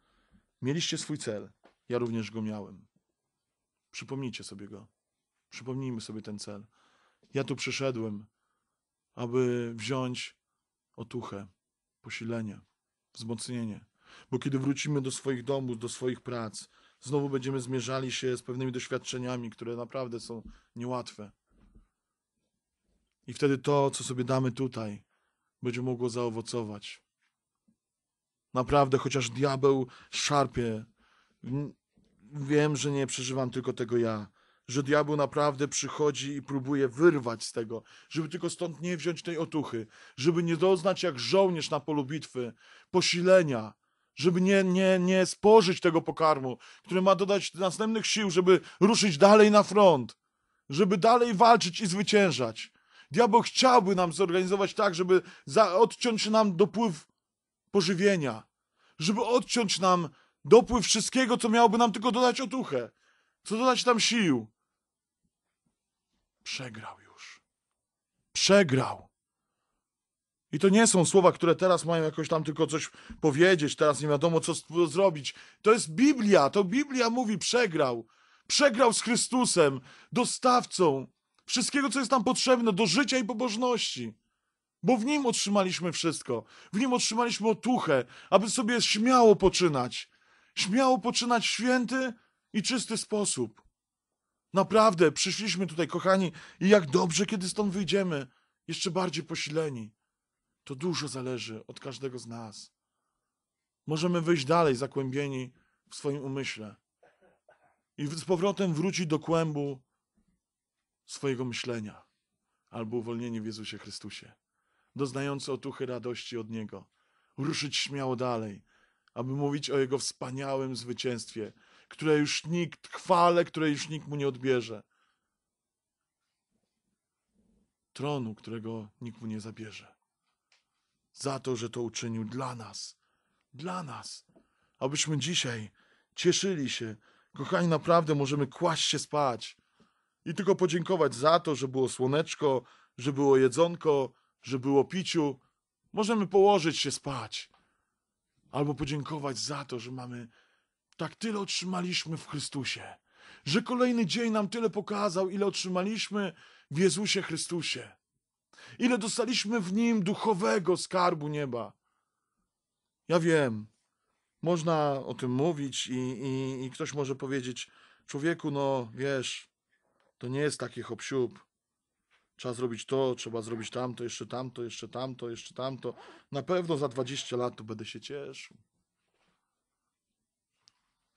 mieliście swój cel, ja również go miałem. Przypomnijcie sobie go. Przypomnijmy sobie ten cel. Ja tu przyszedłem, aby wziąć otuchę, posilenie, wzmocnienie. Bo kiedy wrócimy do swoich domów, do swoich prac, znowu będziemy zmierzali się z pewnymi doświadczeniami, które naprawdę są niełatwe. I wtedy to, co sobie damy tutaj, będzie mogło zaowocować. Naprawdę, chociaż diabeł szarpie, wiem, że nie przeżywam tylko tego ja że diabeł naprawdę przychodzi i próbuje wyrwać z tego, żeby tylko stąd nie wziąć tej otuchy, żeby nie doznać jak żołnierz na polu bitwy posilenia, żeby nie, nie, nie spożyć tego pokarmu, który ma dodać następnych sił, żeby ruszyć dalej na front, żeby dalej walczyć i zwyciężać. Diabeł chciałby nam zorganizować tak, żeby za, odciąć nam dopływ pożywienia, żeby odciąć nam dopływ wszystkiego, co miałoby nam tylko dodać otuchę, co dodać nam sił, Przegrał już. Przegrał. I to nie są słowa, które teraz mają jakoś tam tylko coś powiedzieć, teraz nie wiadomo co zrobić. To jest Biblia, to Biblia mówi przegrał. Przegrał z Chrystusem, dostawcą wszystkiego, co jest nam potrzebne do życia i pobożności. Bo w Nim otrzymaliśmy wszystko. W Nim otrzymaliśmy otuchę, aby sobie śmiało poczynać. Śmiało poczynać święty i czysty sposób. Naprawdę, przyszliśmy tutaj, kochani, i jak dobrze, kiedy stąd wyjdziemy, jeszcze bardziej posileni. To dużo zależy od każdego z nas. Możemy wyjść dalej zakłębieni w swoim umyśle i z powrotem wrócić do kłębu swojego myślenia albo uwolnieni w Jezusie Chrystusie, doznający otuchy radości od Niego, ruszyć śmiało dalej, aby mówić o Jego wspaniałym zwycięstwie, które już nikt, chwale, które już nikt mu nie odbierze. Tronu, którego nikt mu nie zabierze. Za to, że to uczynił dla nas. Dla nas. Abyśmy dzisiaj cieszyli się. Kochani, naprawdę możemy kłaść się spać i tylko podziękować za to, że było słoneczko, że było jedzonko, że było piciu. Możemy położyć się spać albo podziękować za to, że mamy tak tyle otrzymaliśmy w Chrystusie, że kolejny dzień nam tyle pokazał, ile otrzymaliśmy w Jezusie Chrystusie, ile dostaliśmy w Nim duchowego skarbu nieba. Ja wiem, można o tym mówić i, i, i ktoś może powiedzieć, człowieku, no wiesz, to nie jest taki chopsiub, Trzeba zrobić to, trzeba zrobić tamto, jeszcze tamto, jeszcze tamto, jeszcze tamto. Na pewno za 20 lat to będę się cieszył.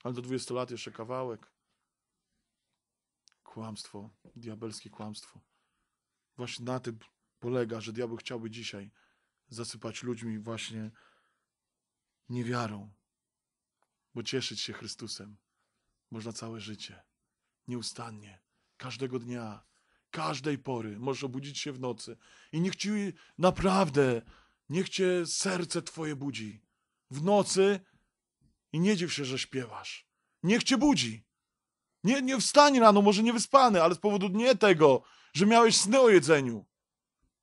Ale do 20 lat jeszcze kawałek. Kłamstwo, diabelskie kłamstwo. Właśnie na tym polega, że diabeł chciałby dzisiaj zasypać ludźmi właśnie niewiarą. Bo cieszyć się Chrystusem można całe życie, nieustannie, każdego dnia, każdej pory. Możesz obudzić się w nocy i niech ci naprawdę, niech cię serce twoje budzi. W nocy i nie dziw się, że śpiewasz. Niech cię budzi. Nie, nie wstań rano, może nie wyspany, ale z powodu nie tego, że miałeś sny o jedzeniu,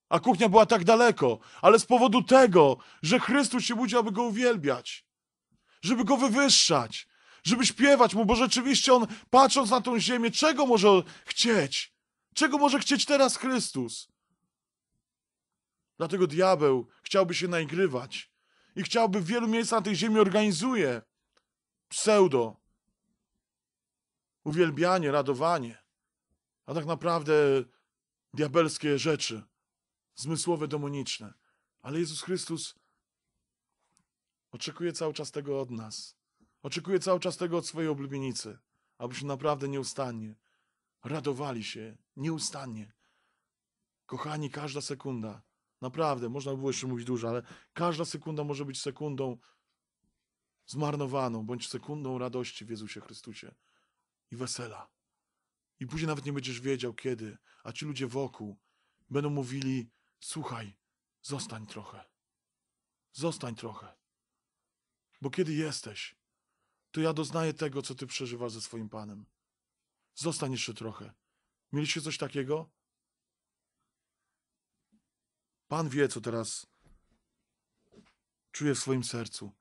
a kuchnia była tak daleko, ale z powodu tego, że Chrystus się budzi, aby go uwielbiać, żeby go wywyższać, żeby śpiewać mu, bo rzeczywiście on, patrząc na tą ziemię, czego może chcieć? Czego może chcieć teraz Chrystus? Dlatego diabeł chciałby się naigrywać i chciałby w wielu miejscach na tej ziemi organizuje pseudo uwielbianie, radowanie, a tak naprawdę diabelskie rzeczy, zmysłowe, demoniczne. Ale Jezus Chrystus oczekuje cały czas tego od nas. Oczekuje cały czas tego od swojej oblubienicy, abyśmy naprawdę nieustannie radowali się, nieustannie. Kochani, każda sekunda, naprawdę, można by było jeszcze mówić dużo, ale każda sekunda może być sekundą zmarnowaną, bądź sekundą radości w Jezusie Chrystusie i wesela. I później nawet nie będziesz wiedział kiedy, a ci ludzie wokół będą mówili: Słuchaj, zostań trochę. Zostań trochę. Bo kiedy jesteś, to ja doznaję tego, co ty przeżywasz ze swoim Panem. Zostań jeszcze trochę. Mieliście coś takiego? Pan wie, co teraz czuję w swoim sercu.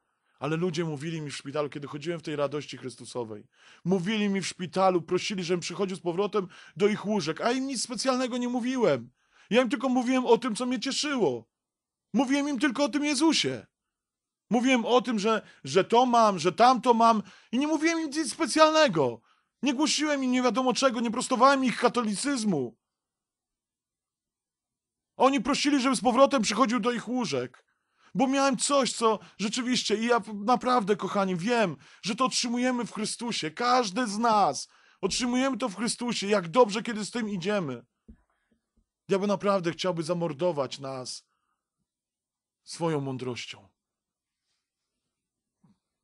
Ale ludzie mówili mi w szpitalu, kiedy chodziłem w tej radości Chrystusowej, mówili mi w szpitalu, prosili, żebym przychodził z powrotem do ich łóżek, a im nic specjalnego nie mówiłem. Ja im tylko mówiłem o tym, co mnie cieszyło. Mówiłem im tylko o tym Jezusie. Mówiłem o tym, że, że to mam, że tamto mam i nie mówiłem im nic specjalnego. Nie głosiłem im nie wiadomo czego, nie prostowałem ich katolicyzmu. Oni prosili, żebym z powrotem przychodził do ich łóżek bo miałem coś, co rzeczywiście, i ja naprawdę, kochani, wiem, że to otrzymujemy w Chrystusie. Każdy z nas otrzymujemy to w Chrystusie. Jak dobrze, kiedy z tym idziemy. Diabeł naprawdę chciałby zamordować nas swoją mądrością.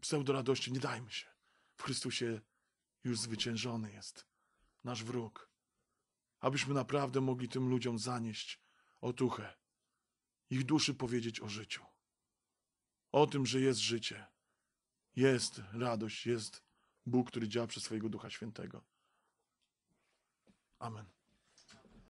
Pseudo radości, nie dajmy się. W Chrystusie już zwyciężony jest nasz wróg. Abyśmy naprawdę mogli tym ludziom zanieść otuchę, ich duszy powiedzieć o życiu o tym, że jest życie. Jest radość, jest Bóg, który działa przez swojego Ducha Świętego. Amen.